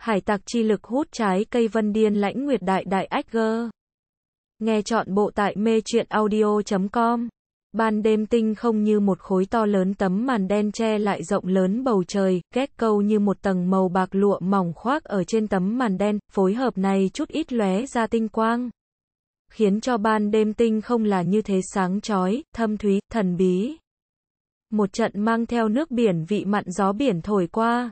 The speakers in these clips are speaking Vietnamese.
hải Tạc chi lực hút trái cây vân điên lãnh nguyệt đại đại ách gơ. Nghe chọn bộ tại mê truyện audio.com. Ban đêm tinh không như một khối to lớn tấm màn đen che lại rộng lớn bầu trời, kết câu như một tầng màu bạc lụa mỏng khoác ở trên tấm màn đen, phối hợp này chút ít lóe ra tinh quang. Khiến cho ban đêm tinh không là như thế sáng chói, thâm thúy, thần bí. Một trận mang theo nước biển vị mặn gió biển thổi qua,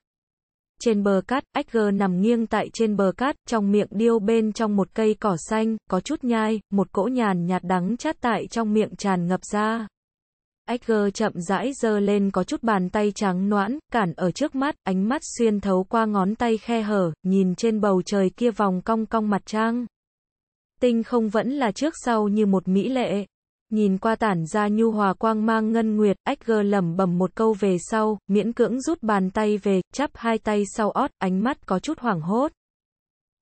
trên bờ cát, Edgar nằm nghiêng tại trên bờ cát, trong miệng điêu bên trong một cây cỏ xanh, có chút nhai, một cỗ nhàn nhạt đắng chát tại trong miệng tràn ngập ra. Edgar chậm rãi giơ lên có chút bàn tay trắng noãn, cản ở trước mắt, ánh mắt xuyên thấu qua ngón tay khe hở, nhìn trên bầu trời kia vòng cong cong mặt trăng. Tinh không vẫn là trước sau như một mỹ lệ, Nhìn qua tản ra nhu hòa quang mang ngân nguyệt, ách gơ lẩm bẩm một câu về sau, miễn cưỡng rút bàn tay về, chắp hai tay sau ót, ánh mắt có chút hoảng hốt.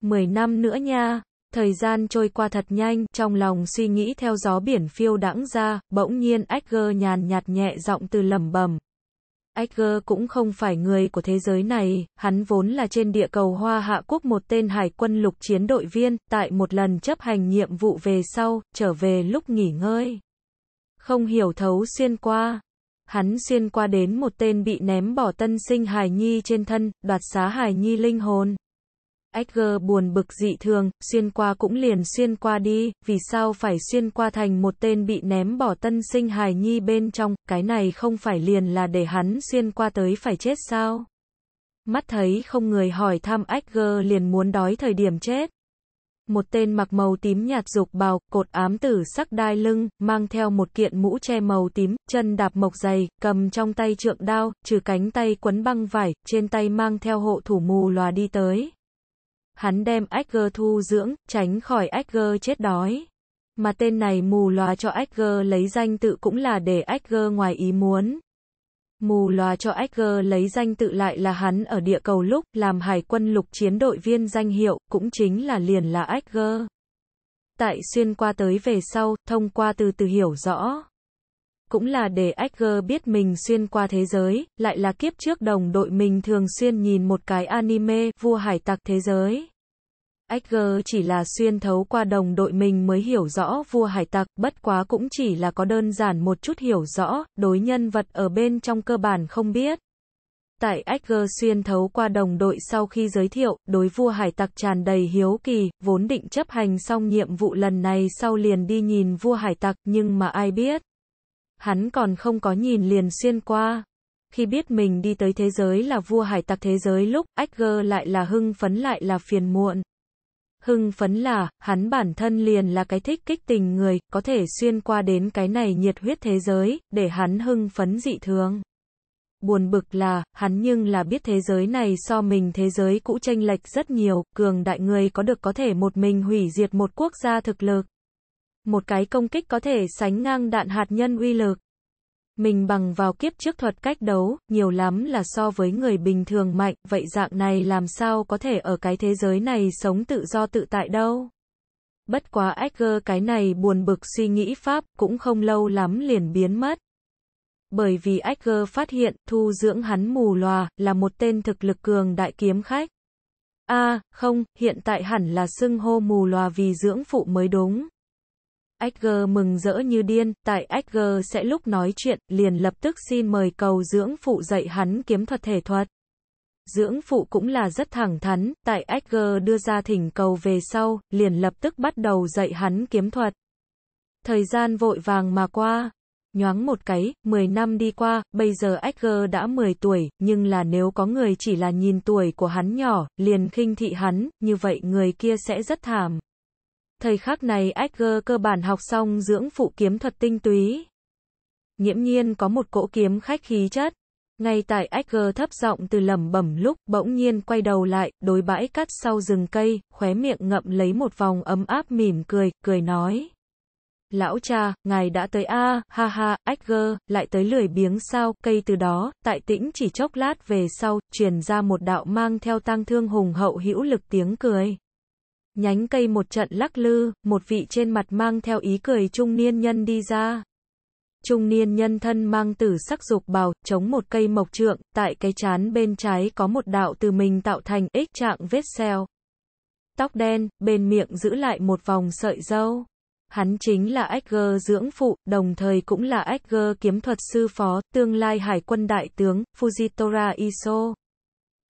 Mười năm nữa nha, thời gian trôi qua thật nhanh, trong lòng suy nghĩ theo gió biển phiêu đãng ra, bỗng nhiên ách gơ nhàn nhạt nhẹ giọng từ lẩm bẩm Edgar cũng không phải người của thế giới này, hắn vốn là trên địa cầu Hoa Hạ Quốc một tên hải quân lục chiến đội viên, tại một lần chấp hành nhiệm vụ về sau, trở về lúc nghỉ ngơi. Không hiểu thấu xuyên qua. Hắn xuyên qua đến một tên bị ném bỏ tân sinh hài nhi trên thân, đoạt xá hài nhi linh hồn. Edgar buồn bực dị thường, xuyên qua cũng liền xuyên qua đi, vì sao phải xuyên qua thành một tên bị ném bỏ tân sinh hài nhi bên trong, cái này không phải liền là để hắn xuyên qua tới phải chết sao? Mắt thấy không người hỏi thăm Edgar liền muốn đói thời điểm chết. Một tên mặc màu tím nhạt dục bào, cột ám tử sắc đai lưng, mang theo một kiện mũ che màu tím, chân đạp mộc dày, cầm trong tay trượng đao, trừ cánh tay quấn băng vải, trên tay mang theo hộ thủ mù lòa đi tới hắn đem Edgar thu dưỡng, tránh khỏi Edgar chết đói. Mà tên này mù loà cho Edgar lấy danh tự cũng là để Edgar ngoài ý muốn. Mù loà cho Edgar lấy danh tự lại là hắn ở địa cầu lúc làm hải quân lục chiến đội viên danh hiệu, cũng chính là liền là Edgar. Tại xuyên qua tới về sau, thông qua từ từ hiểu rõ cũng là để Edgar biết mình xuyên qua thế giới, lại là kiếp trước đồng đội mình thường xuyên nhìn một cái anime vua hải tặc thế giới. Edgar chỉ là xuyên thấu qua đồng đội mình mới hiểu rõ vua hải tặc, bất quá cũng chỉ là có đơn giản một chút hiểu rõ, đối nhân vật ở bên trong cơ bản không biết. Tại Edgar xuyên thấu qua đồng đội sau khi giới thiệu, đối vua hải tặc tràn đầy hiếu kỳ, vốn định chấp hành xong nhiệm vụ lần này sau liền đi nhìn vua hải tặc nhưng mà ai biết. Hắn còn không có nhìn liền xuyên qua. Khi biết mình đi tới thế giới là vua hải tặc thế giới lúc, Edgar lại là hưng phấn lại là phiền muộn. Hưng phấn là, hắn bản thân liền là cái thích kích tình người, có thể xuyên qua đến cái này nhiệt huyết thế giới, để hắn hưng phấn dị thường. Buồn bực là, hắn nhưng là biết thế giới này so mình thế giới cũ tranh lệch rất nhiều, cường đại người có được có thể một mình hủy diệt một quốc gia thực lực một cái công kích có thể sánh ngang đạn hạt nhân uy lực. Mình bằng vào kiếp trước thuật cách đấu, nhiều lắm là so với người bình thường mạnh, vậy dạng này làm sao có thể ở cái thế giới này sống tự do tự tại đâu. Bất quá Edgar cái này buồn bực suy nghĩ pháp, cũng không lâu lắm liền biến mất. Bởi vì Edgar phát hiện, thu dưỡng hắn mù lòa, là một tên thực lực cường đại kiếm khách. a à, không, hiện tại hẳn là xưng hô mù lòa vì dưỡng phụ mới đúng. Edgar mừng rỡ như điên, tại Edgar sẽ lúc nói chuyện, liền lập tức xin mời cầu dưỡng phụ dạy hắn kiếm thuật thể thuật. Dưỡng phụ cũng là rất thẳng thắn, tại Edgar đưa ra thỉnh cầu về sau, liền lập tức bắt đầu dạy hắn kiếm thuật. Thời gian vội vàng mà qua, nhoáng một cái, 10 năm đi qua, bây giờ Edgar đã 10 tuổi, nhưng là nếu có người chỉ là nhìn tuổi của hắn nhỏ, liền khinh thị hắn, như vậy người kia sẽ rất thảm. Thời khắc này Edgar cơ bản học xong dưỡng phụ kiếm thuật tinh túy. Nghiễm nhiên có một cỗ kiếm khách khí chất. Ngay tại Edgar thấp giọng từ lẩm bẩm lúc bỗng nhiên quay đầu lại, đối bãi cắt sau rừng cây, khóe miệng ngậm lấy một vòng ấm áp mỉm cười, cười nói. Lão cha, ngài đã tới a, ha ha, Edgar, lại tới lười biếng sao, cây từ đó, tại tĩnh chỉ chốc lát về sau, truyền ra một đạo mang theo tang thương hùng hậu hữu lực tiếng cười nhánh cây một trận lắc lư, một vị trên mặt mang theo ý cười trung niên nhân đi ra. Trung niên nhân thân mang tử sắc dục bào, chống một cây mộc trượng, tại cái chán bên trái có một đạo từ mình tạo thành ích trạng vết xeo. Tóc đen, bên miệng giữ lại một vòng sợi dâu. Hắn chính là Edgar dưỡng phụ, đồng thời cũng là Edgar kiếm thuật sư phó, tương lai hải quân đại tướng, Fujitora Iso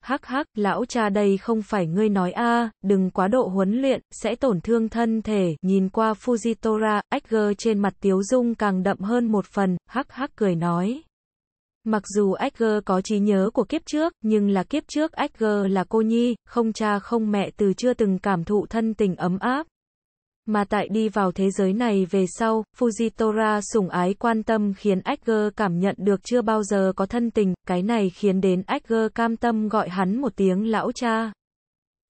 hắc hắc, lão cha đây không phải ngươi nói a, đừng quá độ huấn luyện, sẽ tổn thương thân thể, nhìn qua Fujitora, Edgar trên mặt tiếu dung càng đậm hơn một phần, hắc hắc cười nói. Mặc dù Edgar có trí nhớ của kiếp trước, nhưng là kiếp trước Edgar là cô nhi, không cha không mẹ từ chưa từng cảm thụ thân tình ấm áp, mà tại đi vào thế giới này về sau, Fujitora sủng ái quan tâm khiến Edgar cảm nhận được chưa bao giờ có thân tình, cái này khiến đến Edgar cam tâm gọi hắn một tiếng lão cha.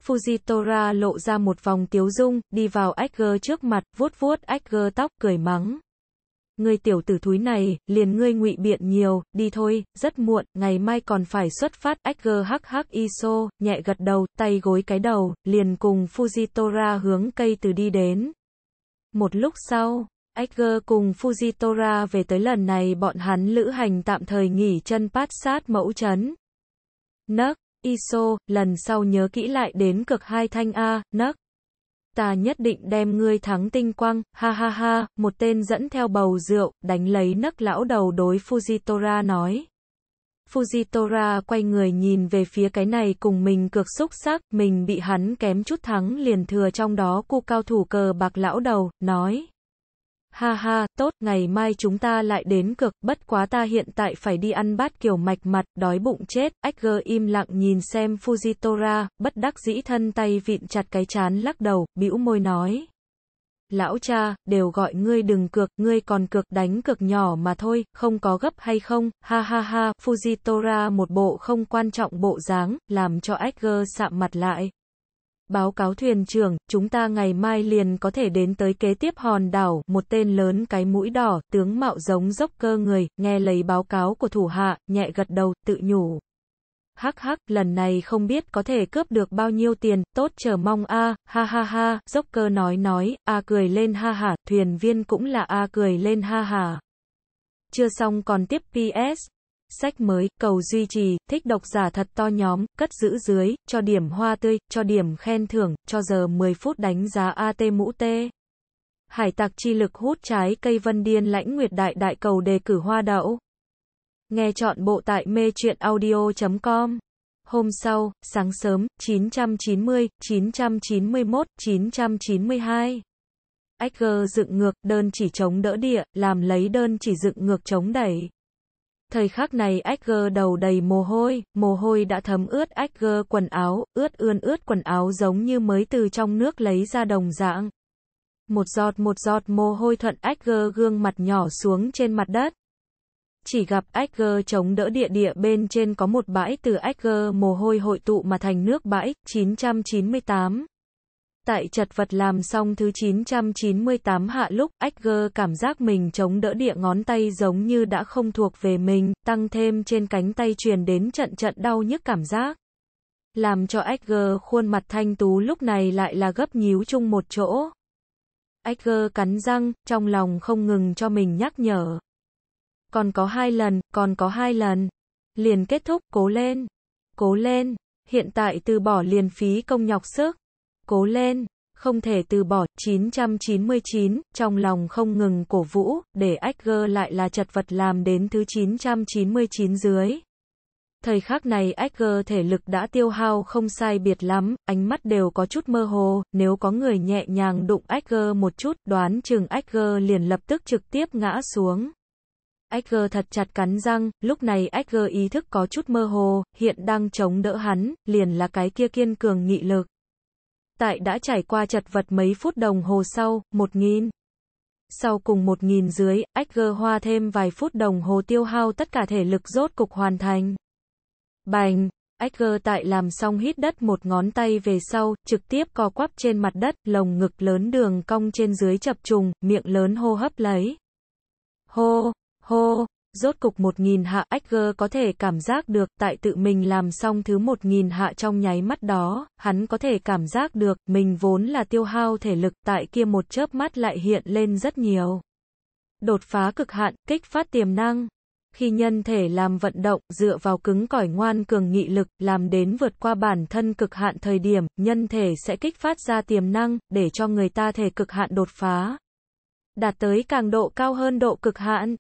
Fujitora lộ ra một vòng tiếu dung, đi vào Edgar trước mặt, vuốt vuốt Edgar tóc, cười mắng. Ngươi tiểu tử thúi này, liền ngươi ngụy biện nhiều, đi thôi, rất muộn, ngày mai còn phải xuất phát, hắc iso, nhẹ gật đầu, tay gối cái đầu, liền cùng Fujitora hướng cây từ đi đến. Một lúc sau, Edgar cùng Fujitora về tới lần này bọn hắn lữ hành tạm thời nghỉ chân pát sát mẫu chấn. Nấc, ISO, lần sau nhớ kỹ lại đến cực hai thanh A, nấc ta nhất định đem ngươi thắng tinh quang, ha ha ha, một tên dẫn theo bầu rượu, đánh lấy nấc lão đầu đối Fujitora nói. Fujitora quay người nhìn về phía cái này cùng mình cực xúc sắc, mình bị hắn kém chút thắng liền thừa trong đó cu cao thủ cờ bạc lão đầu, nói ha ha, tốt, ngày mai chúng ta lại đến cực, bất quá ta hiện tại phải đi ăn bát kiểu mạch mặt, đói bụng chết, Edgar im lặng nhìn xem Fujitora, bất đắc dĩ thân tay vịn chặt cái chán lắc đầu, bĩu môi nói. Lão cha, đều gọi ngươi đừng cược, ngươi còn cược đánh cược nhỏ mà thôi, không có gấp hay không, ha ha ha, Fujitora một bộ không quan trọng bộ dáng, làm cho Edgar sạm mặt lại. Báo cáo thuyền trưởng, chúng ta ngày mai liền có thể đến tới kế tiếp hòn đảo, một tên lớn cái mũi đỏ, tướng mạo giống dốc cơ người, nghe lấy báo cáo của thủ hạ, nhẹ gật đầu, tự nhủ. Hắc hắc, lần này không biết có thể cướp được bao nhiêu tiền, tốt chờ mong a, ha ha ha, dốc cơ nói nói, a cười lên ha hả, thuyền viên cũng là a cười lên ha hả. Chưa xong còn tiếp PS sách mới, cầu duy trì, thích độc giả thật to nhóm, cất giữ dưới, cho điểm hoa tươi, cho điểm khen thưởng, cho giờ 10 phút đánh giá AT mũ T. Hải tặc chi lực hút trái cây vân điên lãnh nguyệt đại đại cầu đề cử hoa đậu. Nghe chọn bộ tại mê truyện audio.com. Hôm sau, sáng sớm, 990, 991, 992. Edgar dựng ngược, đơn chỉ chống đỡ địa, làm lấy đơn chỉ dựng ngược chống đẩy. Thời khắc này Edgar đầu đầy mồ hôi, mồ hôi đã thấm ướt Edgar quần áo, ướt ươn ướt quần áo giống như mới từ trong nước lấy ra đồng dạng. Một giọt một giọt mồ hôi thuận Edgar gương mặt nhỏ xuống trên mặt đất. Chỉ gặp Edgar chống đỡ địa địa bên trên có một bãi từ Edgar mồ hôi hội tụ mà thành nước bãi, 998 tại chật vật làm xong thứ 998 hạ lúc, Edgar cảm giác mình chống đỡ địa ngón tay giống như đã không thuộc về mình, tăng thêm trên cánh tay truyền đến trận trận đau nhức cảm giác. Làm cho Edgar khuôn mặt thanh tú lúc này lại là gấp nhíu chung một chỗ. Edgar cắn răng, trong lòng không ngừng cho mình nhắc nhở. Còn có hai lần, còn có hai lần. Liền kết thúc, cố lên, cố lên. Hiện tại từ bỏ liền phí công nhọc sức cố lên, không thể từ bỏ, 999, trong lòng không ngừng cổ vũ, để Edgar lại là chật vật làm đến thứ 999 dưới. Thời khắc này Edgar thể lực đã tiêu hao không sai biệt lắm, ánh mắt đều có chút mơ hồ, nếu có người nhẹ nhàng đụng Edgar một chút, đoán chừng Edgar liền lập tức trực tiếp ngã xuống. Edgar thật chặt cắn răng, lúc này Edgar ý thức có chút mơ hồ, hiện đang chống đỡ hắn, liền là cái kia kiên cường nghị lực. Tại đã trải qua chật vật mấy phút đồng hồ sau, 1.000. Sau cùng 1.000 dưới, Edgar hoa thêm vài phút đồng hồ tiêu hao tất cả thể lực rốt cục hoàn thành. Bành! Edgar tại làm xong hít đất một ngón tay về sau, trực tiếp co quắp trên mặt đất, lồng ngực lớn đường cong trên dưới chập trùng, miệng lớn hô hấp lấy. Hô, hô, rốt cục 1.000 hạ, Edgar có thể cảm giác được, tại tự mình làm xong thứ 1.000 hạ trong nháy mắt đó, hắn có thể cảm giác được, mình vốn là tiêu hao thể lực, tại kia một chớp mắt lại hiện lên rất nhiều. Đột phá cực hạn, kích phát tiềm năng. Khi nhân thể làm vận động, dựa vào cứng cỏi ngoan cường nghị lực, làm đến vượt qua bản thân cực hạn thời điểm, nhân thể sẽ kích phát ra tiềm năng, để cho người ta thể cực hạn đột phá. Đạt tới càng độ cao hơn độ cực hạn.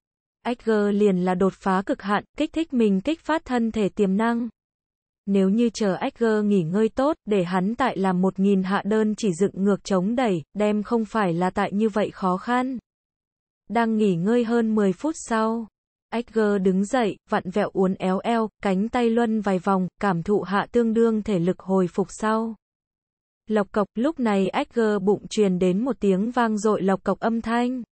Edgar liền là đột phá cực hạn, kích thích mình kích phát thân thể tiềm năng. Nếu như chờ Edgar nghỉ ngơi tốt, để hắn tại làm một nghìn hạ đơn chỉ dựng ngược chống đẩy, đem không phải là tại như vậy khó khăn. Đang nghỉ ngơi hơn 10 phút sau, Edgar đứng dậy, vặn vẹo uốn éo eo, cánh tay luân vài vòng, cảm thụ hạ tương đương thể lực hồi phục sau. Lộc cọc lúc này Edgar bụng truyền đến một tiếng vang dội lộc cọc âm thanh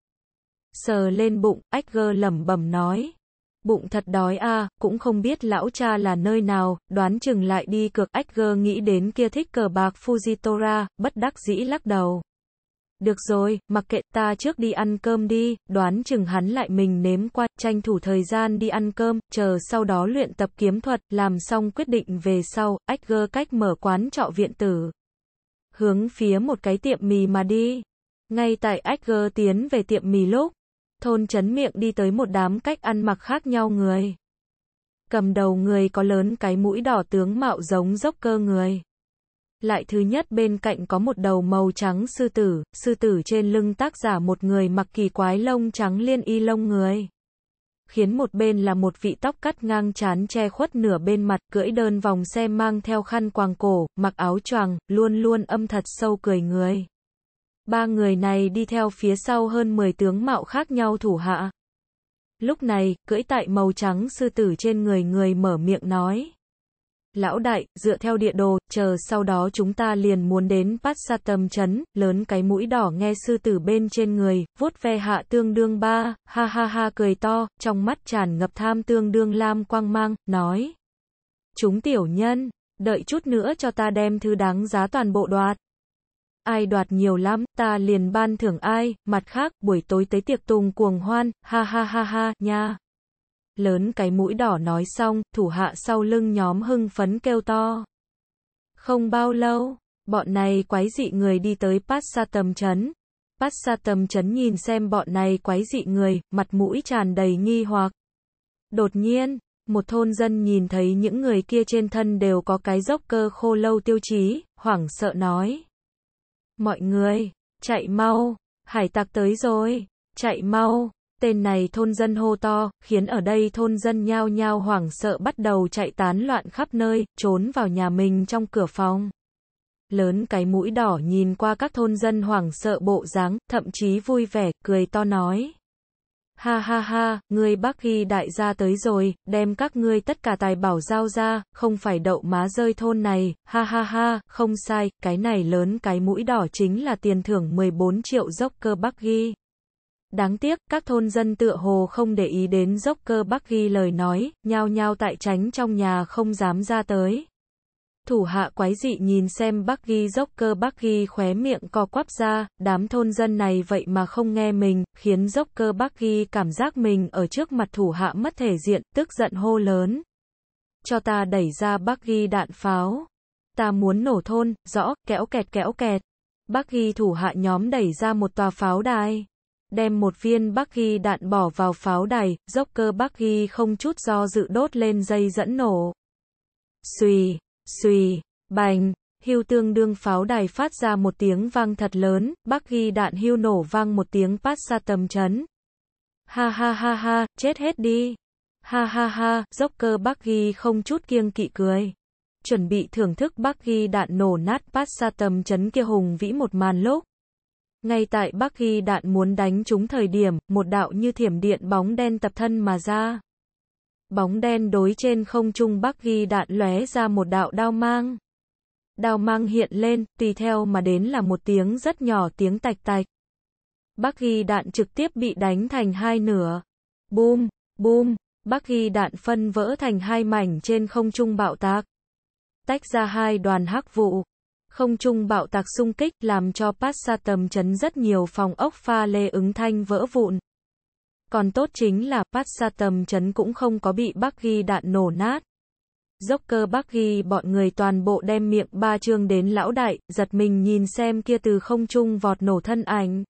sờ lên bụng, ách lẩm bẩm nói. Bụng thật đói a cũng không biết lão cha là nơi nào, đoán chừng lại đi cược ách nghĩ đến kia thích cờ bạc Fujitora, bất đắc dĩ lắc đầu. Được rồi, mặc kệ ta trước đi ăn cơm đi, đoán chừng hắn lại mình nếm qua, tranh thủ thời gian đi ăn cơm, chờ sau đó luyện tập kiếm thuật, làm xong quyết định về sau, ách cách mở quán trọ viện tử. Hướng phía một cái tiệm mì mà đi. Ngay tại ách tiến về tiệm mì lúc, thôn chấn miệng đi tới một đám cách ăn mặc khác nhau người. Cầm đầu người có lớn cái mũi đỏ tướng mạo giống dốc cơ người. Lại thứ nhất bên cạnh có một đầu màu trắng sư tử, sư tử trên lưng tác giả một người mặc kỳ quái lông trắng liên y lông người. Khiến một bên là một vị tóc cắt ngang chán che khuất nửa bên mặt cưỡi đơn vòng xe mang theo khăn quàng cổ, mặc áo choàng, luôn luôn âm thật sâu cười người. Ba người này đi theo phía sau hơn 10 tướng mạo khác nhau thủ hạ. Lúc này, cưỡi tại màu trắng sư tử trên người người mở miệng nói. Lão đại, dựa theo địa đồ, chờ sau đó chúng ta liền muốn đến Bát Sa Tâm Trấn, lớn cái mũi đỏ nghe sư tử bên trên người, vuốt ve hạ tương đương ba, ha ha ha cười to, trong mắt tràn ngập tham tương đương lam quang mang, nói. Chúng tiểu nhân, đợi chút nữa cho ta đem thứ đáng giá toàn bộ đoạt ai đoạt nhiều lắm, ta liền ban thưởng ai, mặt khác, buổi tối tới tiệc tùng cuồng hoan, ha ha ha ha, nha. Lớn cái mũi đỏ nói xong, thủ hạ sau lưng nhóm hưng phấn kêu to. Không bao lâu, bọn này quái dị người đi tới Pát Sa Tầm Trấn. Pát Sa Tầm Trấn nhìn xem bọn này quái dị người, mặt mũi tràn đầy nghi hoặc. Đột nhiên, một thôn dân nhìn thấy những người kia trên thân đều có cái dốc cơ khô lâu tiêu chí, hoảng sợ nói. Mọi người, chạy mau, hải tặc tới rồi, chạy mau. Tên này thôn dân hô to, khiến ở đây thôn dân nhao nhao hoảng sợ bắt đầu chạy tán loạn khắp nơi, trốn vào nhà mình trong cửa phòng. Lớn cái mũi đỏ nhìn qua các thôn dân hoảng sợ bộ dáng, thậm chí vui vẻ, cười to nói. Ha ha ha, người bác ghi đại gia tới rồi, đem các ngươi tất cả tài bảo giao ra, không phải đậu má rơi thôn này, ha ha ha, không sai, cái này lớn cái mũi đỏ chính là tiền thưởng 14 triệu dốc cơ bác ghi. Đáng tiếc, các thôn dân tựa hồ không để ý đến dốc cơ bác ghi lời nói, nhao nhao tại tránh trong nhà không dám ra tới. Thủ hạ quái dị nhìn xem bác ghi dốc cơ bác ghi khóe miệng co quắp ra, đám thôn dân này vậy mà không nghe mình, khiến dốc cơ bác ghi cảm giác mình ở trước mặt thủ hạ mất thể diện, tức giận hô lớn. Cho ta đẩy ra bác ghi đạn pháo. Ta muốn nổ thôn, rõ, kéo kẹt kéo kẹt. Bác ghi thủ hạ nhóm đẩy ra một tòa pháo đài đem một viên bác ghi đạn bỏ vào pháo đài, dốc cơ bác ghi không chút do dự đốt lên dây dẫn nổ. Xùy, suy, bành, hưu tương đương pháo đài phát ra một tiếng vang thật lớn, bác ghi đạn hưu nổ vang một tiếng phát ra tầm chấn. Ha ha ha ha, chết hết đi. Ha ha ha, dốc cơ bác ghi không chút kiêng kỵ cười. Chuẩn bị thưởng thức bác ghi đạn nổ nát phát ra tầm chấn kia hùng vĩ một màn lốc. Ngay tại bắc ghi đạn muốn đánh trúng thời điểm, một đạo như thiểm điện bóng đen tập thân mà ra bóng đen đối trên không trung bắc ghi đạn lóe ra một đạo đao mang. Đao mang hiện lên, tùy theo mà đến là một tiếng rất nhỏ tiếng tạch tạch. Bắc ghi đạn trực tiếp bị đánh thành hai nửa. Boom, boom, bắc ghi đạn phân vỡ thành hai mảnh trên không trung bạo tạc. Tách ra hai đoàn hắc vụ. Không trung bạo tạc xung kích làm cho Passat tầm chấn rất nhiều phòng ốc pha lê ứng thanh vỡ vụn. Còn tốt chính là phát tầm chấn cũng không có bị Bắc Ghi đạn nổ nát. Dốc cơ Bắc Ghi bọn người toàn bộ đem miệng ba chương đến lão đại, giật mình nhìn xem kia từ không trung vọt nổ thân ảnh.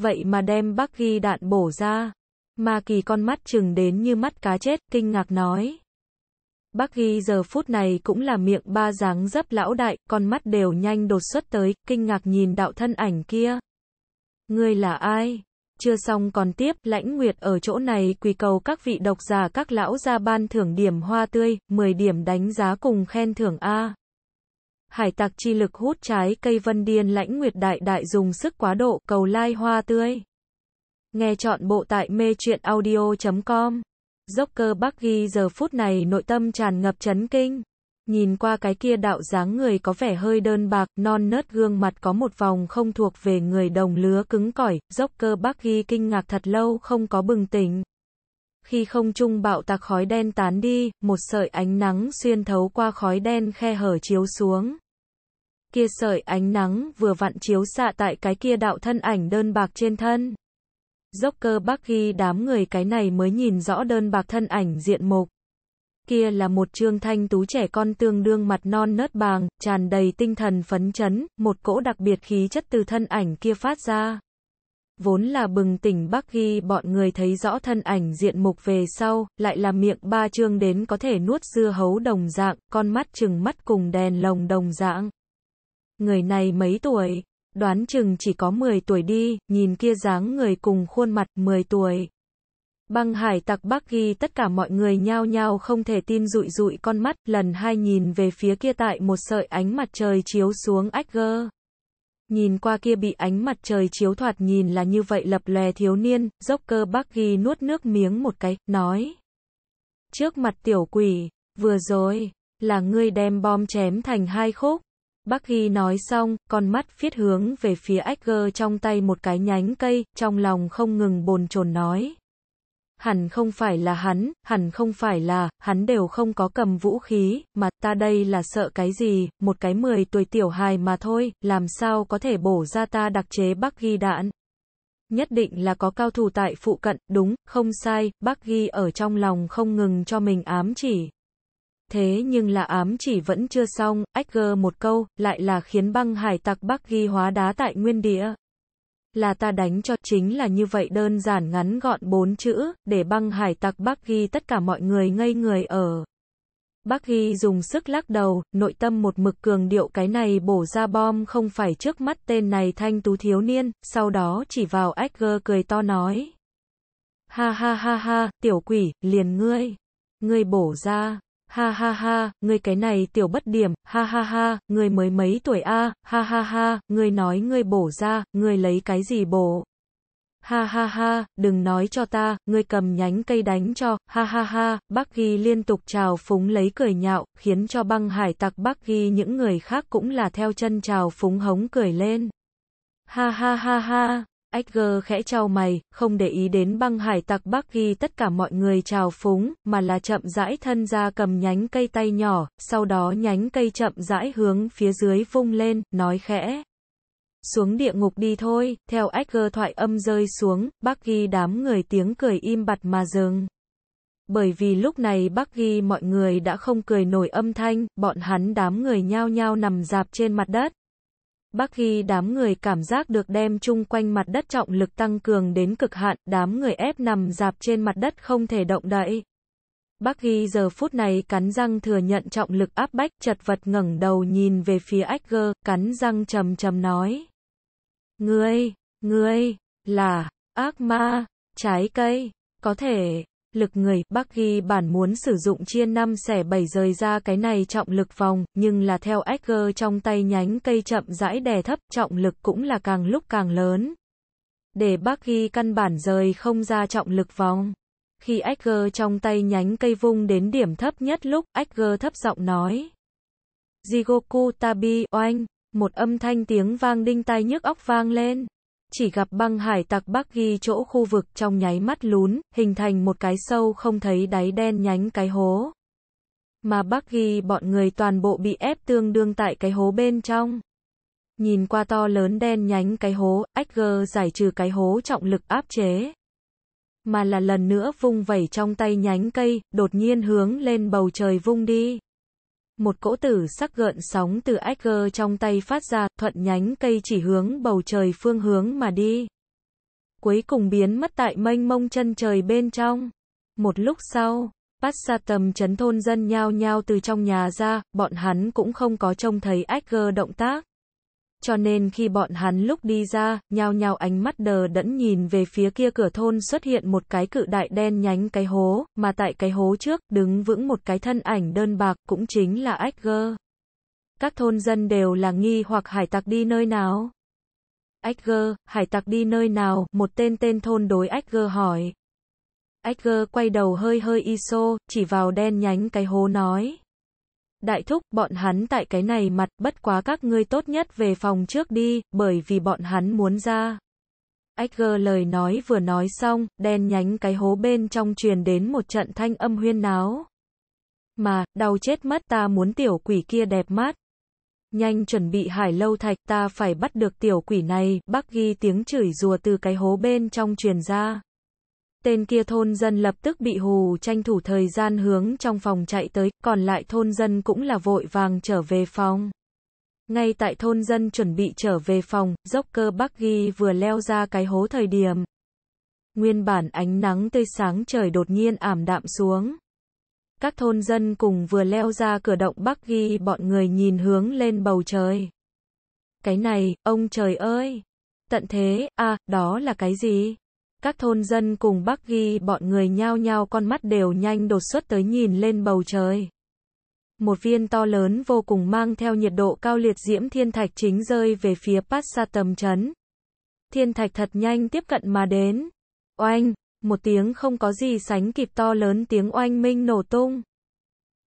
Vậy mà đem Bắc Ghi đạn bổ ra. mà kỳ con mắt chừng đến như mắt cá chết, kinh ngạc nói. Bác ghi giờ phút này cũng là miệng ba dáng dấp lão đại, con mắt đều nhanh đột xuất tới, kinh ngạc nhìn đạo thân ảnh kia. người là ai? Chưa xong còn tiếp, Lãnh Nguyệt ở chỗ này quỳ cầu các vị độc giả các lão ra ban thưởng điểm hoa tươi, 10 điểm đánh giá cùng khen thưởng A. Hải tặc chi lực hút trái cây vân điên Lãnh Nguyệt đại đại dùng sức quá độ cầu lai hoa tươi. Nghe chọn bộ tại mê audio.com. Dốc cơ Bắc ghi giờ phút này nội tâm tràn ngập chấn kinh nhìn qua cái kia đạo dáng người có vẻ hơi đơn bạc, non nớt gương mặt có một vòng không thuộc về người đồng lứa cứng cỏi, dốc cơ bác ghi kinh ngạc thật lâu không có bừng tỉnh. Khi không trung bạo tạc khói đen tán đi, một sợi ánh nắng xuyên thấu qua khói đen khe hở chiếu xuống. Kia sợi ánh nắng vừa vặn chiếu xạ tại cái kia đạo thân ảnh đơn bạc trên thân. Dốc cơ bác ghi đám người cái này mới nhìn rõ đơn bạc thân ảnh diện mục kia là một trương thanh tú trẻ con tương đương mặt non nớt bàng, tràn đầy tinh thần phấn chấn, một cỗ đặc biệt khí chất từ thân ảnh kia phát ra. Vốn là bừng tỉnh Bắc Ghi bọn người thấy rõ thân ảnh diện mục về sau, lại là miệng ba trương đến có thể nuốt dưa hấu đồng dạng, con mắt chừng mắt cùng đèn lồng đồng dạng. Người này mấy tuổi? Đoán chừng chỉ có 10 tuổi đi, nhìn kia dáng người cùng khuôn mặt 10 tuổi. Băng hải tặc Bắc ghi tất cả mọi người nhao nhao không thể tin rụi rụi con mắt, lần hai nhìn về phía kia tại một sợi ánh mặt trời chiếu xuống ách gơ. Nhìn qua kia bị ánh mặt trời chiếu thoạt nhìn là như vậy lập lè thiếu niên, dốc cơ Bắc ghi nuốt nước miếng một cái, nói. Trước mặt tiểu quỷ, vừa rồi, là ngươi đem bom chém thành hai khúc. bắc Ghi nói xong, con mắt phiết hướng về phía ách gơ trong tay một cái nhánh cây, trong lòng không ngừng bồn chồn nói hẳn không phải là hắn, hẳn không phải là, hắn đều không có cầm vũ khí, mà ta đây là sợ cái gì, một cái 10 tuổi tiểu hài mà thôi, làm sao có thể bổ ra ta đặc chế bắc ghi đạn. Nhất định là có cao thủ tại phụ cận, đúng, không sai, bác ghi ở trong lòng không ngừng cho mình ám chỉ. Thế nhưng là ám chỉ vẫn chưa xong, gơ một câu, lại là khiến băng hải tặc bác ghi hóa đá tại nguyên địa là ta đánh cho chính là như vậy đơn giản ngắn gọn bốn chữ, để băng hải tặc Bắc Ghi tất cả mọi người ngây người ở. Bác Ghi dùng sức lắc đầu, nội tâm một mực cường điệu cái này bổ ra bom không phải trước mắt tên này thanh tú thiếu niên, sau đó chỉ vào Edgar cười to nói. Ha ha ha ha, tiểu quỷ, liền ngươi. Ngươi bổ ra ha ha ha, ngươi cái này tiểu bất điểm, ha ha ha, ngươi mới mấy tuổi a, ha ha ha, ngươi nói ngươi bổ ra, ngươi lấy cái gì bổ? Ha ha ha, đừng nói cho ta, ngươi cầm nhánh cây đánh cho, ha ha ha, bác ghi liên tục trào phúng lấy cười nhạo, khiến cho băng hải tặc bác ghi những người khác cũng là theo chân trào phúng hống cười lên. Ha ha ha ha, Edgar khẽ trao mày, không để ý đến băng hải tặc Bắc ghi tất cả mọi người chào phúng, mà là chậm rãi thân ra cầm nhánh cây tay nhỏ, sau đó nhánh cây chậm rãi hướng phía dưới vung lên, nói khẽ. Xuống địa ngục đi thôi, theo Edgar thoại âm rơi xuống, Bắc ghi đám người tiếng cười im bặt mà dừng. Bởi vì lúc này bác ghi mọi người đã không cười nổi âm thanh, bọn hắn đám người nhao nhao nằm dạp trên mặt đất, Bác ghi đám người cảm giác được đem chung quanh mặt đất trọng lực tăng cường đến cực hạn, đám người ép nằm dạp trên mặt đất không thể động đậy. Bác ghi giờ phút này cắn răng thừa nhận trọng lực áp bách, chật vật ngẩng đầu nhìn về phía Edgar, cắn răng trầm trầm nói. Ngươi, ngươi, là, ác ma, trái cây, có thể, lực người, Bắc ghi bản muốn sử dụng chia 5 xẻ 7 rời ra cái này trọng lực vòng, nhưng là theo Edgar trong tay nhánh cây chậm rãi đè thấp, trọng lực cũng là càng lúc càng lớn. Để Bắc ghi căn bản rời không ra trọng lực vòng. Khi Edgar trong tay nhánh cây vung đến điểm thấp nhất lúc, Edgar thấp giọng nói. Jigoku Tabi, oanh, một âm thanh tiếng vang đinh tai nhức óc vang lên chỉ gặp băng hải tặc Bắc ghi chỗ khu vực trong nháy mắt lún, hình thành một cái sâu không thấy đáy đen nhánh cái hố. Mà Bắc ghi bọn người toàn bộ bị ép tương đương tại cái hố bên trong. Nhìn qua to lớn đen nhánh cái hố, Edgar giải trừ cái hố trọng lực áp chế. Mà là lần nữa vung vẩy trong tay nhánh cây, đột nhiên hướng lên bầu trời vung đi một cỗ tử sắc gợn sóng từ Edgar trong tay phát ra, thuận nhánh cây chỉ hướng bầu trời phương hướng mà đi. Cuối cùng biến mất tại mênh mông chân trời bên trong. Một lúc sau, Bát xa tầm chấn thôn dân nhao nhao từ trong nhà ra, bọn hắn cũng không có trông thấy Edgar động tác. Cho nên khi bọn hắn lúc đi ra, nhao nhao ánh mắt đờ đẫn nhìn về phía kia cửa thôn xuất hiện một cái cự đại đen nhánh cái hố, mà tại cái hố trước, đứng vững một cái thân ảnh đơn bạc cũng chính là Edgar Các thôn dân đều là nghi hoặc hải tặc đi nơi nào? Edgar hải tặc đi nơi nào? Một tên tên thôn đối Edgar hỏi. Edgar quay đầu hơi hơi iso, chỉ vào đen nhánh cái hố nói. Đại thúc, bọn hắn tại cái này mặt, bất quá các ngươi tốt nhất về phòng trước đi, bởi vì bọn hắn muốn ra. Edgar lời nói vừa nói xong, đen nhánh cái hố bên trong truyền đến một trận thanh âm huyên náo. Mà, đau chết mất ta muốn tiểu quỷ kia đẹp mắt. Nhanh chuẩn bị hải lâu thạch ta phải bắt được tiểu quỷ này, bác ghi tiếng chửi rùa từ cái hố bên trong truyền ra. Tên kia thôn dân lập tức bị hù tranh thủ thời gian hướng trong phòng chạy tới, còn lại thôn dân cũng là vội vàng trở về phòng. Ngay tại thôn dân chuẩn bị trở về phòng, dốc cơ Bắc Ghi vừa leo ra cái hố thời điểm. Nguyên bản ánh nắng tươi sáng trời đột nhiên ảm đạm xuống. Các thôn dân cùng vừa leo ra cửa động Bắc Ghi bọn người nhìn hướng lên bầu trời. Cái này, ông trời ơi! Tận thế, a à, đó là cái gì? Các thôn dân cùng bác ghi bọn người nhao nhao con mắt đều nhanh đột xuất tới nhìn lên bầu trời. Một viên to lớn vô cùng mang theo nhiệt độ cao liệt diễm thiên thạch chính rơi về phía Pát Sa tầm chấn. Thiên thạch thật nhanh tiếp cận mà đến. Oanh, một tiếng không có gì sánh kịp to lớn tiếng oanh minh nổ tung.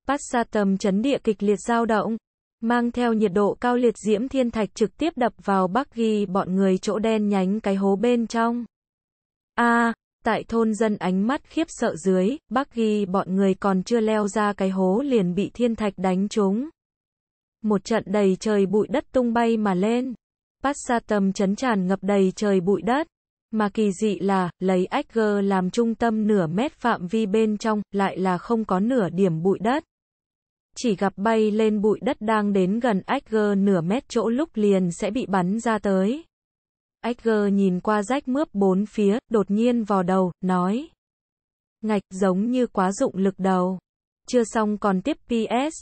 Pát Sa tầm chấn địa kịch liệt dao động, mang theo nhiệt độ cao liệt diễm thiên thạch trực tiếp đập vào Bắc Ghi bọn người chỗ đen nhánh cái hố bên trong a à, tại thôn dân ánh mắt khiếp sợ dưới, bác ghi bọn người còn chưa leo ra cái hố liền bị thiên thạch đánh trúng. Một trận đầy trời bụi đất tung bay mà lên. Bát xa tầm chấn tràn ngập đầy trời bụi đất. Mà kỳ dị là, lấy ách làm trung tâm nửa mét phạm vi bên trong, lại là không có nửa điểm bụi đất. Chỉ gặp bay lên bụi đất đang đến gần ách nửa mét chỗ lúc liền sẽ bị bắn ra tới. Edgar nhìn qua rách mướp bốn phía, đột nhiên vò đầu, nói. Ngạch giống như quá dụng lực đầu. Chưa xong còn tiếp PS.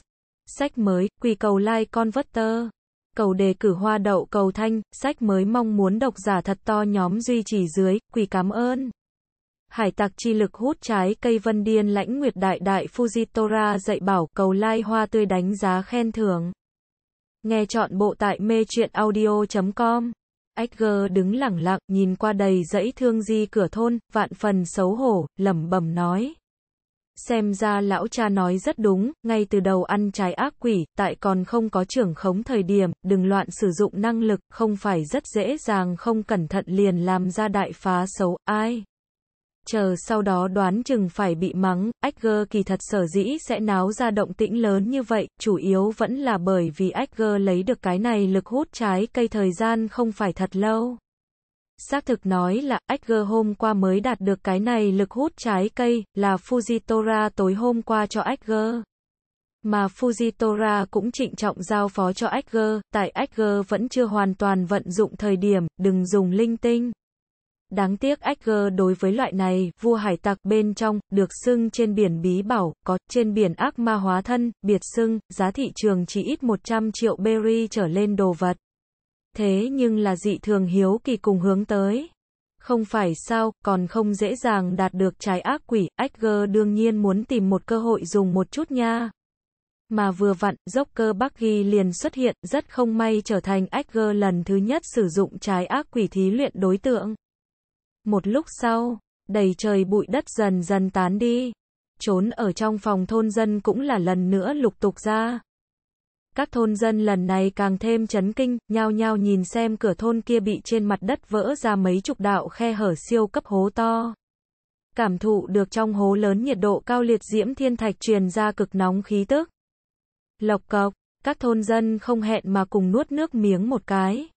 Sách mới, quỳ cầu like converter. Cầu đề cử hoa đậu cầu thanh, sách mới mong muốn độc giả thật to nhóm duy trì dưới, quỳ cảm ơn. Hải tặc chi lực hút trái cây vân điên lãnh nguyệt đại đại Fujitora dạy bảo cầu lai hoa tươi đánh giá khen thưởng. Nghe chọn bộ tại mê truyện audio.com Edgar đứng lẳng lặng, nhìn qua đầy dãy thương di cửa thôn, vạn phần xấu hổ, lẩm bẩm nói. Xem ra lão cha nói rất đúng, ngay từ đầu ăn trái ác quỷ, tại còn không có trưởng khống thời điểm, đừng loạn sử dụng năng lực, không phải rất dễ dàng không cẩn thận liền làm ra đại phá xấu, ai chờ sau đó đoán chừng phải bị mắng, Edgar kỳ thật sở dĩ sẽ náo ra động tĩnh lớn như vậy, chủ yếu vẫn là bởi vì Edgar lấy được cái này lực hút trái cây thời gian không phải thật lâu. Xác thực nói là, Edgar hôm qua mới đạt được cái này lực hút trái cây, là Fujitora tối hôm qua cho Edgar. Mà Fujitora cũng trịnh trọng giao phó cho Edgar, tại Edgar vẫn chưa hoàn toàn vận dụng thời điểm, đừng dùng linh tinh. Đáng tiếc Edgar đối với loại này, vua hải tặc bên trong, được xưng trên biển bí bảo, có, trên biển ác ma hóa thân, biệt xưng, giá thị trường chỉ ít 100 triệu berry trở lên đồ vật. Thế nhưng là dị thường hiếu kỳ cùng hướng tới. Không phải sao, còn không dễ dàng đạt được trái ác quỷ, Edgar đương nhiên muốn tìm một cơ hội dùng một chút nha. Mà vừa vặn, dốc cơ Bắc Ghi liền xuất hiện, rất không may trở thành Edgar lần thứ nhất sử dụng trái ác quỷ thí luyện đối tượng. Một lúc sau, đầy trời bụi đất dần dần tán đi. Trốn ở trong phòng thôn dân cũng là lần nữa lục tục ra. Các thôn dân lần này càng thêm chấn kinh, nhao nhao nhìn xem cửa thôn kia bị trên mặt đất vỡ ra mấy chục đạo khe hở siêu cấp hố to. Cảm thụ được trong hố lớn nhiệt độ cao liệt diễm thiên thạch truyền ra cực nóng khí tức. Lộc cọc, các thôn dân không hẹn mà cùng nuốt nước miếng một cái.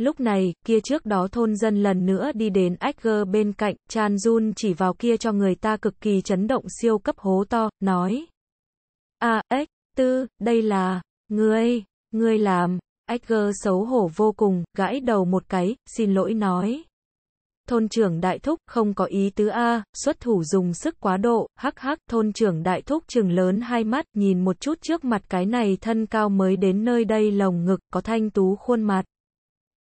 Lúc này, kia trước đó thôn dân lần nữa đi đến Edgar bên cạnh, Chan Jun chỉ vào kia cho người ta cực kỳ chấn động siêu cấp hố to, nói. À, ếch, tư, đây là, ngươi, ngươi làm, Edgar xấu hổ vô cùng, gãi đầu một cái, xin lỗi nói. Thôn trưởng đại thúc, không có ý tứ A, xuất thủ dùng sức quá độ, hắc hắc, thôn trưởng đại thúc trừng lớn hai mắt, nhìn một chút trước mặt cái này thân cao mới đến nơi đây lồng ngực, có thanh tú khuôn mặt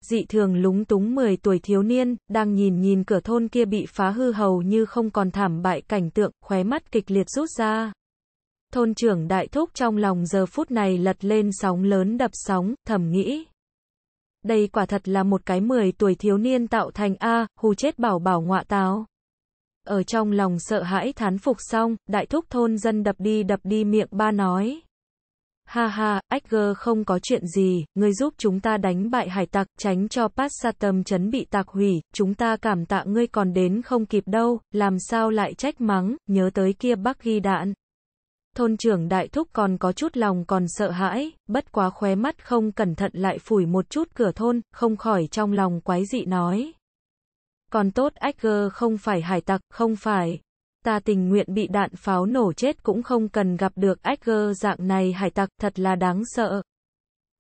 dị thường lúng túng 10 tuổi thiếu niên, đang nhìn nhìn cửa thôn kia bị phá hư hầu như không còn thảm bại cảnh tượng, khóe mắt kịch liệt rút ra. Thôn trưởng đại thúc trong lòng giờ phút này lật lên sóng lớn đập sóng, thầm nghĩ. Đây quả thật là một cái 10 tuổi thiếu niên tạo thành A, hù chết bảo bảo ngọa táo. Ở trong lòng sợ hãi thán phục xong, đại thúc thôn dân đập đi đập đi miệng ba nói. Ha ha, Edgar không có chuyện gì, ngươi giúp chúng ta đánh bại hải tặc, tránh cho Passatum chấn bị tạc hủy, chúng ta cảm tạ ngươi còn đến không kịp đâu, làm sao lại trách mắng, nhớ tới kia bác ghi đạn. Thôn trưởng đại thúc còn có chút lòng còn sợ hãi, bất quá khóe mắt không cẩn thận lại phủi một chút cửa thôn, không khỏi trong lòng quái dị nói. Còn tốt Edgar không phải hải tặc, không phải ta tình nguyện bị đạn pháo nổ chết cũng không cần gặp được Edgar dạng này hải tặc, thật là đáng sợ.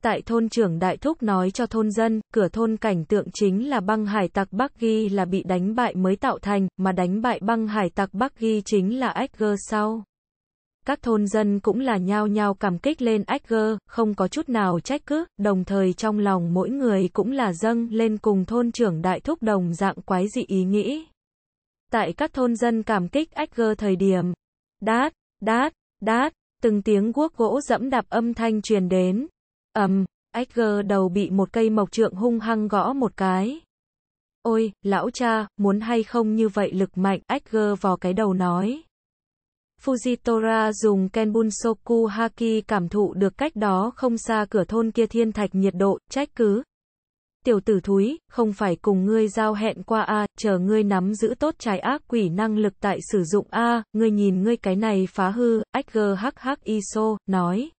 Tại thôn trưởng Đại Thúc nói cho thôn dân, cửa thôn cảnh tượng chính là băng hải tặc Bắc Ghi là bị đánh bại mới tạo thành, mà đánh bại băng hải tặc Bắc Ghi chính là Edgar sau. Các thôn dân cũng là nhao nhao cảm kích lên Edgar, không có chút nào trách cứ, đồng thời trong lòng mỗi người cũng là dâng lên cùng thôn trưởng Đại Thúc đồng dạng quái dị ý nghĩ. Tại các thôn dân cảm kích ách thời điểm, đát, đát, đát, từng tiếng guốc gỗ dẫm đạp âm thanh truyền đến. ầm, ách đầu bị một cây mộc trượng hung hăng gõ một cái. Ôi, lão cha, muốn hay không như vậy lực mạnh, ách gơ vào cái đầu nói. Fujitora dùng Kenbun Haki cảm thụ được cách đó không xa cửa thôn kia thiên thạch nhiệt độ, trách cứ, tiểu tử thúi, không phải cùng ngươi giao hẹn qua a, chờ ngươi nắm giữ tốt trái ác quỷ năng lực tại sử dụng a, ngươi nhìn ngươi cái này phá hư, ách hắc iso, nói.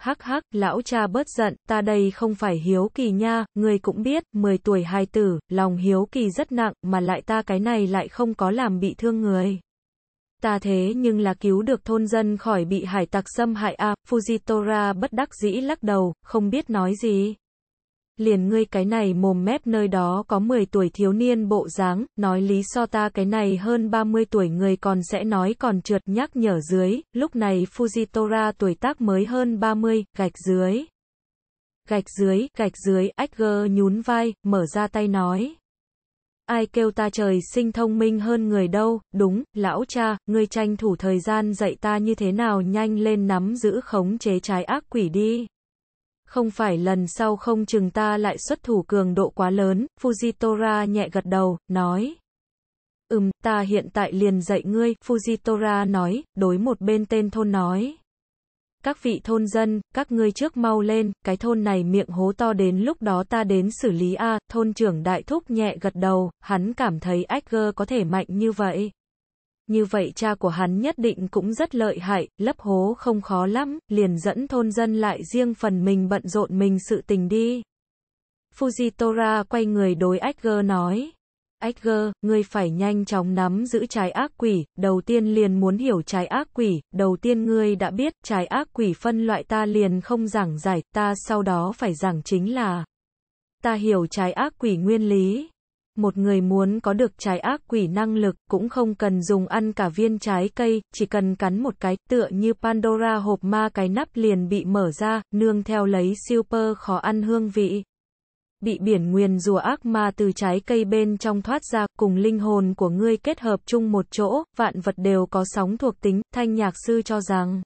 Hắc hắc, lão cha bớt giận, ta đây không phải hiếu kỳ nha, ngươi cũng biết, 10 tuổi hai tử, lòng hiếu kỳ rất nặng, mà lại ta cái này lại không có làm bị thương người. Ta thế nhưng là cứu được thôn dân khỏi bị hải tặc xâm hại a, Fujitora bất đắc dĩ lắc đầu, không biết nói gì liền ngươi cái này mồm mép nơi đó có 10 tuổi thiếu niên bộ dáng, nói lý so ta cái này hơn 30 tuổi người còn sẽ nói còn trượt nhắc nhở dưới, lúc này Fujitora tuổi tác mới hơn 30, gạch dưới. Gạch dưới, gạch dưới, Edgar nhún vai, mở ra tay nói. Ai kêu ta trời sinh thông minh hơn người đâu, đúng, lão cha, ngươi tranh thủ thời gian dạy ta như thế nào nhanh lên nắm giữ khống chế trái ác quỷ đi không phải lần sau không chừng ta lại xuất thủ cường độ quá lớn, Fujitora nhẹ gật đầu, nói. Ừm, ta hiện tại liền dạy ngươi, Fujitora nói, đối một bên tên thôn nói. Các vị thôn dân, các ngươi trước mau lên, cái thôn này miệng hố to đến lúc đó ta đến xử lý a, thôn trưởng đại thúc nhẹ gật đầu, hắn cảm thấy Edgar có thể mạnh như vậy. Như vậy cha của hắn nhất định cũng rất lợi hại, lấp hố không khó lắm, liền dẫn thôn dân lại riêng phần mình bận rộn mình sự tình đi. Fujitora quay người đối Edgar nói. Edgar, ngươi phải nhanh chóng nắm giữ trái ác quỷ, đầu tiên liền muốn hiểu trái ác quỷ, đầu tiên ngươi đã biết trái ác quỷ phân loại ta liền không giảng giải, ta sau đó phải giảng chính là ta hiểu trái ác quỷ nguyên lý. Một người muốn có được trái ác quỷ năng lực cũng không cần dùng ăn cả viên trái cây, chỉ cần cắn một cái, tựa như Pandora hộp ma cái nắp liền bị mở ra, nương theo lấy super khó ăn hương vị. Bị biển nguyền rùa ác ma từ trái cây bên trong thoát ra, cùng linh hồn của ngươi kết hợp chung một chỗ, vạn vật đều có sóng thuộc tính, thanh nhạc sư cho rằng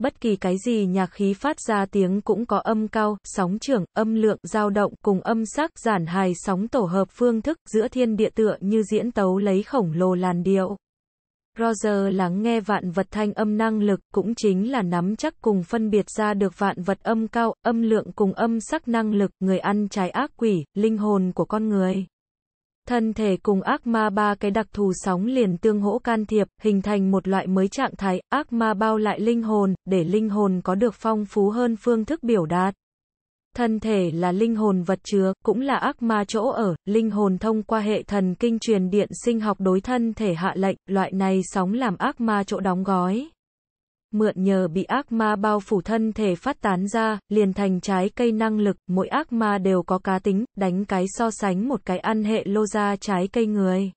bất kỳ cái gì nhạc khí phát ra tiếng cũng có âm cao, sóng trưởng, âm lượng, dao động cùng âm sắc giản hài sóng tổ hợp phương thức giữa thiên địa tựa như diễn tấu lấy khổng lồ làn điệu. Roger lắng nghe vạn vật thanh âm năng lực cũng chính là nắm chắc cùng phân biệt ra được vạn vật âm cao, âm lượng cùng âm sắc năng lực, người ăn trái ác quỷ, linh hồn của con người. Thân thể cùng ác ma ba cái đặc thù sóng liền tương hỗ can thiệp, hình thành một loại mới trạng thái, ác ma bao lại linh hồn, để linh hồn có được phong phú hơn phương thức biểu đạt. Thân thể là linh hồn vật chứa, cũng là ác ma chỗ ở, linh hồn thông qua hệ thần kinh truyền điện sinh học đối thân thể hạ lệnh, loại này sóng làm ác ma chỗ đóng gói mượn nhờ bị ác ma bao phủ thân thể phát tán ra, liền thành trái cây năng lực, mỗi ác ma đều có cá tính, đánh cái so sánh một cái ăn hệ lô ra trái cây người.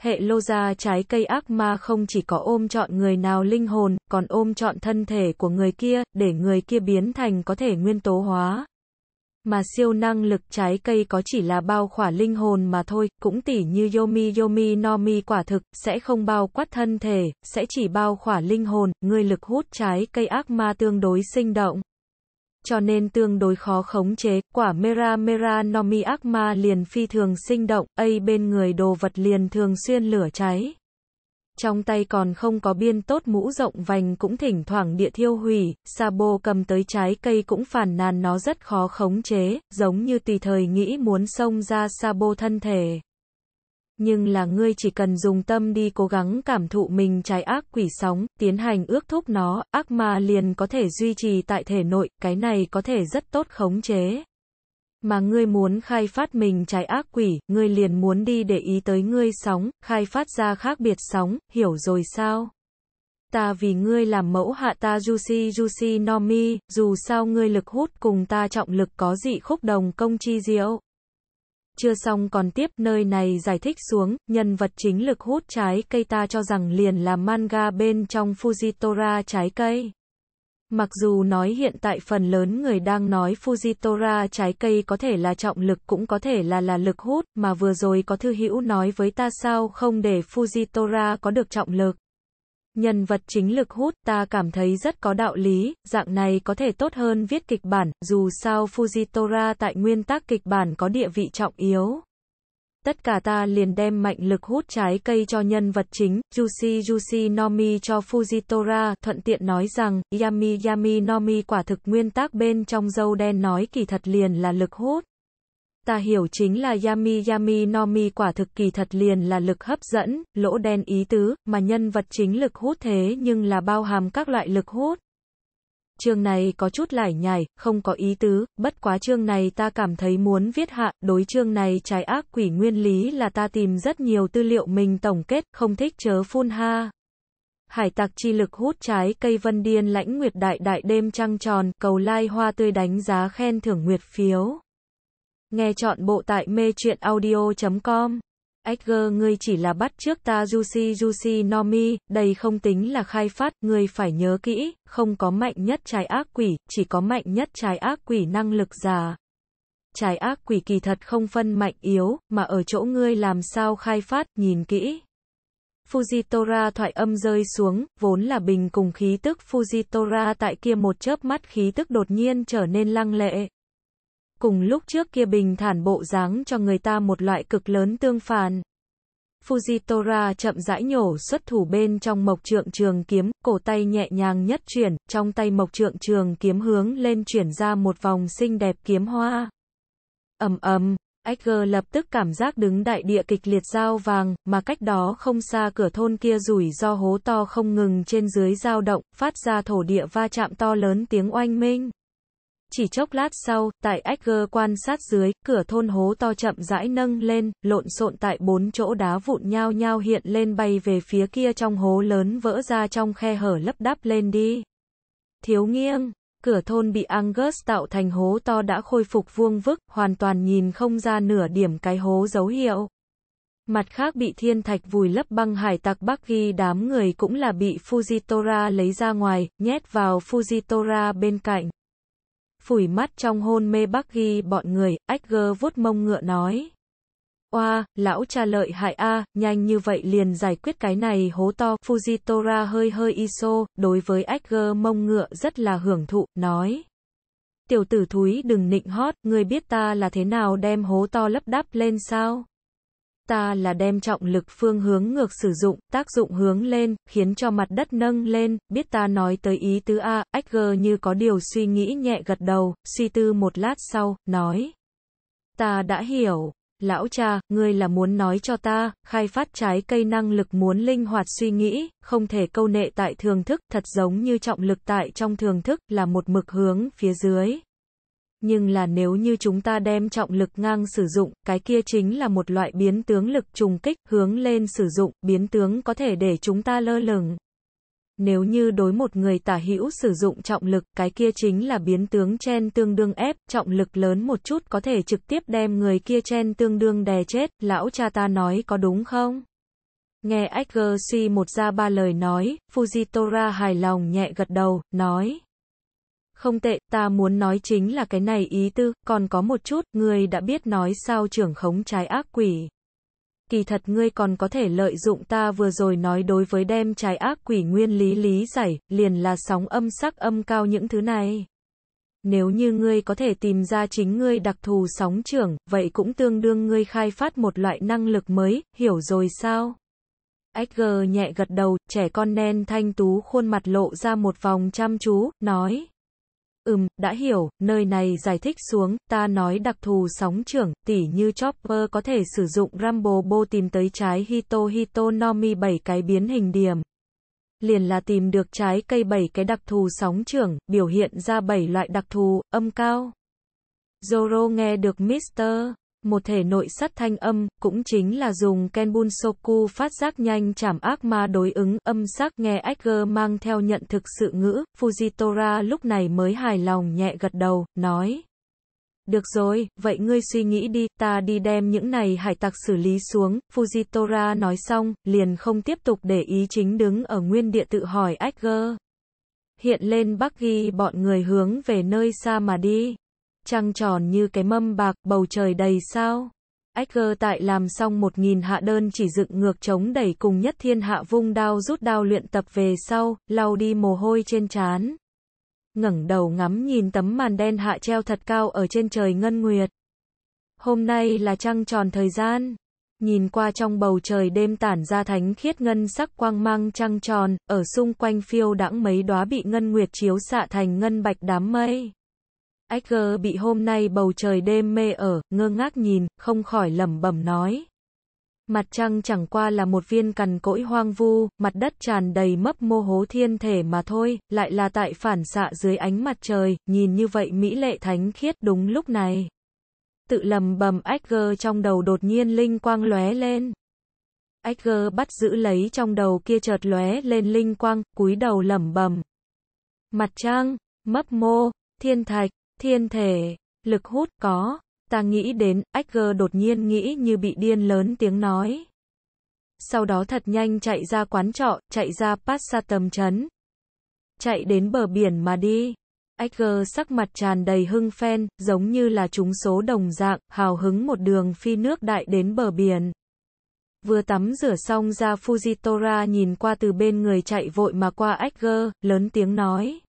Hệ lô ra trái cây ác ma không chỉ có ôm chọn người nào linh hồn, còn ôm chọn thân thể của người kia, để người kia biến thành có thể nguyên tố hóa mà siêu năng lực trái cây có chỉ là bao khỏa linh hồn mà thôi, cũng tỉ như Yomi Yomi no Mi quả thực, sẽ không bao quát thân thể, sẽ chỉ bao khỏa linh hồn, người lực hút trái cây ác ma tương đối sinh động. Cho nên tương đối khó khống chế, quả Mera Mera no Mi ác ma liền phi thường sinh động, ấy bên người đồ vật liền thường xuyên lửa cháy. Trong tay còn không có biên tốt mũ rộng vành cũng thỉnh thoảng địa thiêu hủy, Sabo cầm tới trái cây cũng phản nàn nó rất khó khống chế, giống như tùy thời nghĩ muốn xông ra Sabo thân thể. Nhưng là ngươi chỉ cần dùng tâm đi cố gắng cảm thụ mình trái ác quỷ sóng, tiến hành ước thúc nó, ác ma liền có thể duy trì tại thể nội, cái này có thể rất tốt khống chế mà ngươi muốn khai phát mình trái ác quỷ, ngươi liền muốn đi để ý tới ngươi sóng, khai phát ra khác biệt sóng, hiểu rồi sao? Ta vì ngươi làm mẫu hạ ta Juicy Juicy Nomi, dù sao ngươi lực hút cùng ta trọng lực có dị khúc đồng công chi diệu. Chưa xong còn tiếp nơi này giải thích xuống, nhân vật chính lực hút trái cây ta cho rằng liền là manga bên trong Fujitora trái cây. Mặc dù nói hiện tại phần lớn người đang nói Fujitora trái cây có thể là trọng lực cũng có thể là là lực hút, mà vừa rồi có thư hữu nói với ta sao không để Fujitora có được trọng lực. Nhân vật chính lực hút ta cảm thấy rất có đạo lý, dạng này có thể tốt hơn viết kịch bản, dù sao Fujitora tại nguyên tác kịch bản có địa vị trọng yếu tất cả ta liền đem mạnh lực hút trái cây cho nhân vật chính, Yushi Yushi Nomi cho Fujitora, thuận tiện nói rằng, Yami Yami Nomi quả thực nguyên tắc bên trong dâu đen nói kỳ thật liền là lực hút. Ta hiểu chính là Yami Yami Nomi quả thực kỳ thật liền là lực hấp dẫn, lỗ đen ý tứ, mà nhân vật chính lực hút thế nhưng là bao hàm các loại lực hút chương này có chút lải nhải, không có ý tứ, bất quá chương này ta cảm thấy muốn viết hạ, đối chương này trái ác quỷ nguyên lý là ta tìm rất nhiều tư liệu mình tổng kết, không thích chớ phun ha. Hải tặc chi lực hút trái cây vân điên lãnh nguyệt đại đại đêm trăng tròn, cầu lai hoa tươi đánh giá khen thưởng nguyệt phiếu. Nghe chọn bộ tại mê chuyện audio.com Edgar ngươi chỉ là bắt trước ta Juicy Juicy Nomi, đây không tính là khai phát, ngươi phải nhớ kỹ, không có mạnh nhất trái ác quỷ, chỉ có mạnh nhất trái ác quỷ năng lực già. Trái ác quỷ kỳ thật không phân mạnh yếu, mà ở chỗ ngươi làm sao khai phát, nhìn kỹ. Fujitora thoại âm rơi xuống, vốn là bình cùng khí tức Fujitora tại kia một chớp mắt khí tức đột nhiên trở nên lăng lệ cùng lúc trước kia bình thản bộ dáng cho người ta một loại cực lớn tương phản. Fujitora chậm rãi nhổ xuất thủ bên trong mộc trượng trường kiếm, cổ tay nhẹ nhàng nhất chuyển, trong tay mộc trượng trường kiếm hướng lên chuyển ra một vòng xinh đẹp kiếm hoa. ầm ầm, Edgar lập tức cảm giác đứng đại địa kịch liệt dao vàng, mà cách đó không xa cửa thôn kia rủi do hố to không ngừng trên dưới dao động, phát ra thổ địa va chạm to lớn tiếng oanh minh. Chỉ chốc lát sau, tại Edgar quan sát dưới, cửa thôn hố to chậm rãi nâng lên, lộn xộn tại bốn chỗ đá vụn nhau nhau hiện lên bay về phía kia trong hố lớn vỡ ra trong khe hở lấp đắp lên đi. Thiếu nghiêng, cửa thôn bị Angus tạo thành hố to đã khôi phục vuông vức, hoàn toàn nhìn không ra nửa điểm cái hố dấu hiệu. Mặt khác bị thiên thạch vùi lấp băng hải tặc Bắc ghi đám người cũng là bị Fujitora lấy ra ngoài, nhét vào Fujitora bên cạnh phủi mắt trong hôn mê bác ghi bọn người, Edgar vuốt mông ngựa nói. Oa, lão cha lợi hại a, nhanh như vậy liền giải quyết cái này hố to, Fujitora hơi hơi iso, đối với Edgar mông ngựa rất là hưởng thụ, nói. Tiểu tử thúi đừng nịnh hót, người biết ta là thế nào đem hố to lấp đắp lên sao? ta là đem trọng lực phương hướng ngược sử dụng, tác dụng hướng lên, khiến cho mặt đất nâng lên, biết ta nói tới ý tứ A, Edgar như có điều suy nghĩ nhẹ gật đầu, suy tư một lát sau, nói. Ta đã hiểu. Lão cha, ngươi là muốn nói cho ta, khai phát trái cây năng lực muốn linh hoạt suy nghĩ, không thể câu nệ tại thường thức, thật giống như trọng lực tại trong thường thức, là một mực hướng phía dưới nhưng là nếu như chúng ta đem trọng lực ngang sử dụng, cái kia chính là một loại biến tướng lực trùng kích, hướng lên sử dụng, biến tướng có thể để chúng ta lơ lửng. Nếu như đối một người tả hữu sử dụng trọng lực, cái kia chính là biến tướng chen tương đương ép, trọng lực lớn một chút có thể trực tiếp đem người kia chen tương đương đè chết, lão cha ta nói có đúng không? Nghe Edgar C một ra ba lời nói, Fujitora hài lòng nhẹ gật đầu, nói. Không tệ, ta muốn nói chính là cái này ý tư, còn có một chút, ngươi đã biết nói sao trưởng khống trái ác quỷ. Kỳ thật ngươi còn có thể lợi dụng ta vừa rồi nói đối với đem trái ác quỷ nguyên lý lý giải, liền là sóng âm sắc âm cao những thứ này. Nếu như ngươi có thể tìm ra chính ngươi đặc thù sóng trưởng, vậy cũng tương đương ngươi khai phát một loại năng lực mới, hiểu rồi sao? Edgar nhẹ gật đầu, trẻ con đen thanh tú khuôn mặt lộ ra một vòng chăm chú, nói. Ừm, đã hiểu, nơi này giải thích xuống, ta nói đặc thù sóng trưởng, tỉ như Chopper có thể sử dụng Rumble Bow tìm tới trái Hito Hito Nomi 7 cái biến hình điểm. Liền là tìm được trái cây 7 cái đặc thù sóng trưởng, biểu hiện ra 7 loại đặc thù, âm cao. Zoro nghe được Mr một thể nội sắt thanh âm, cũng chính là dùng Kenbun Soku phát giác nhanh chảm ác ma đối ứng, âm sắc nghe Edgar mang theo nhận thực sự ngữ, Fujitora lúc này mới hài lòng nhẹ gật đầu, nói. Được rồi, vậy ngươi suy nghĩ đi, ta đi đem những này hải tặc xử lý xuống, Fujitora nói xong, liền không tiếp tục để ý chính đứng ở nguyên địa tự hỏi Edgar. Hiện lên Bắc ghi bọn người hướng về nơi xa mà đi trăng tròn như cái mâm bạc, bầu trời đầy sao. Edgar tại làm xong một nghìn hạ đơn chỉ dựng ngược chống đẩy cùng nhất thiên hạ vung đao rút đao luyện tập về sau, lau đi mồ hôi trên trán. ngẩng đầu ngắm nhìn tấm màn đen hạ treo thật cao ở trên trời ngân nguyệt. Hôm nay là trăng tròn thời gian. Nhìn qua trong bầu trời đêm tản ra thánh khiết ngân sắc quang mang trăng tròn, ở xung quanh phiêu đãng mấy đóa bị ngân nguyệt chiếu xạ thành ngân bạch đám mây. Edgar bị hôm nay bầu trời đêm mê ở, ngơ ngác nhìn, không khỏi lẩm bẩm nói. Mặt trăng chẳng qua là một viên cằn cỗi hoang vu, mặt đất tràn đầy mấp mô hố thiên thể mà thôi, lại là tại phản xạ dưới ánh mặt trời, nhìn như vậy mỹ lệ thánh khiết đúng lúc này. Tự lầm bầm Edgar trong đầu đột nhiên linh quang lóe lên. Edgar bắt giữ lấy trong đầu kia chợt lóe lên linh quang, cúi đầu lẩm bầm. Mặt trăng, mấp mô, thiên thạch, Thiên thể, lực hút có, ta nghĩ đến, Edgar đột nhiên nghĩ như bị điên lớn tiếng nói. Sau đó thật nhanh chạy ra quán trọ, chạy ra pát tầm chấn. Chạy đến bờ biển mà đi. Edgar sắc mặt tràn đầy hưng phen, giống như là chúng số đồng dạng, hào hứng một đường phi nước đại đến bờ biển. Vừa tắm rửa xong ra Fujitora nhìn qua từ bên người chạy vội mà qua Edgar, lớn tiếng nói.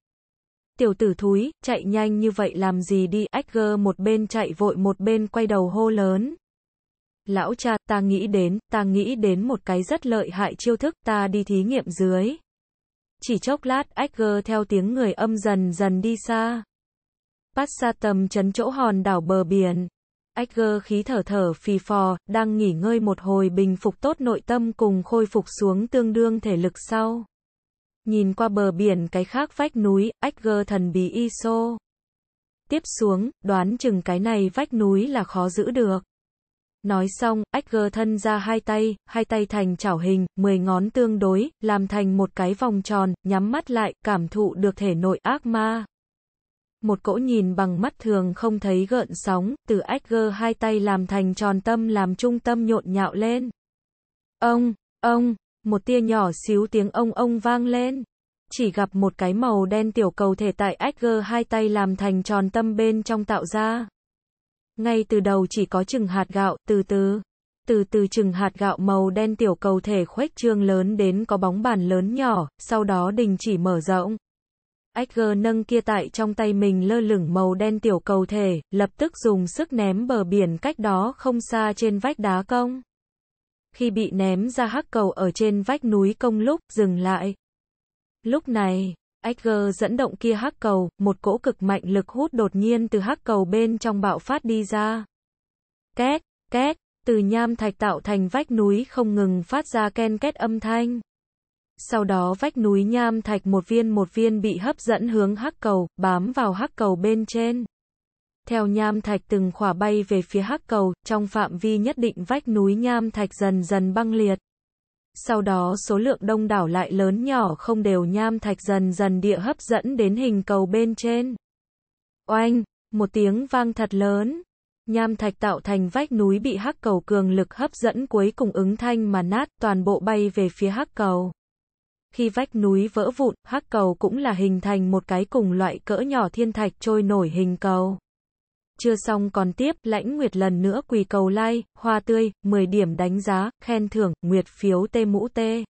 Tiểu tử thúi, chạy nhanh như vậy làm gì đi, Edgar một bên chạy vội một bên quay đầu hô lớn. Lão cha, ta nghĩ đến, ta nghĩ đến một cái rất lợi hại chiêu thức, ta đi thí nghiệm dưới. Chỉ chốc lát, Edgar theo tiếng người âm dần dần đi xa. Bắt xa tầm chấn chỗ hòn đảo bờ biển. Edgar khí thở thở phì phò, đang nghỉ ngơi một hồi bình phục tốt nội tâm cùng khôi phục xuống tương đương thể lực sau. Nhìn qua bờ biển cái khác vách núi, ách gơ thần bí ISO. Tiếp xuống, đoán chừng cái này vách núi là khó giữ được. Nói xong, ách gơ thân ra hai tay, hai tay thành chảo hình, mười ngón tương đối, làm thành một cái vòng tròn, nhắm mắt lại, cảm thụ được thể nội ác ma. Một cỗ nhìn bằng mắt thường không thấy gợn sóng, từ ách gơ hai tay làm thành tròn tâm làm trung tâm nhộn nhạo lên. Ông, ông, một tia nhỏ xíu tiếng ông ông vang lên. Chỉ gặp một cái màu đen tiểu cầu thể tại Edgar hai tay làm thành tròn tâm bên trong tạo ra. Ngay từ đầu chỉ có chừng hạt gạo, từ từ. Từ từ chừng hạt gạo màu đen tiểu cầu thể khuếch trương lớn đến có bóng bàn lớn nhỏ, sau đó đình chỉ mở rộng. Edgar nâng kia tại trong tay mình lơ lửng màu đen tiểu cầu thể, lập tức dùng sức ném bờ biển cách đó không xa trên vách đá công khi bị ném ra hắc cầu ở trên vách núi công lúc, dừng lại. Lúc này, Edgar dẫn động kia hắc cầu, một cỗ cực mạnh lực hút đột nhiên từ hắc cầu bên trong bạo phát đi ra. Két, két, từ nham thạch tạo thành vách núi không ngừng phát ra ken két âm thanh. Sau đó vách núi nham thạch một viên một viên bị hấp dẫn hướng hắc cầu, bám vào hắc cầu bên trên theo nham thạch từng khỏa bay về phía hắc cầu, trong phạm vi nhất định vách núi nham thạch dần dần băng liệt. Sau đó số lượng đông đảo lại lớn nhỏ không đều nham thạch dần dần địa hấp dẫn đến hình cầu bên trên. Oanh, một tiếng vang thật lớn. Nham thạch tạo thành vách núi bị hắc cầu cường lực hấp dẫn cuối cùng ứng thanh mà nát toàn bộ bay về phía hắc cầu. Khi vách núi vỡ vụn, hắc cầu cũng là hình thành một cái cùng loại cỡ nhỏ thiên thạch trôi nổi hình cầu. Chưa xong còn tiếp, lãnh nguyệt lần nữa quỳ cầu like, hoa tươi, 10 điểm đánh giá, khen thưởng, nguyệt phiếu tê mũ tê.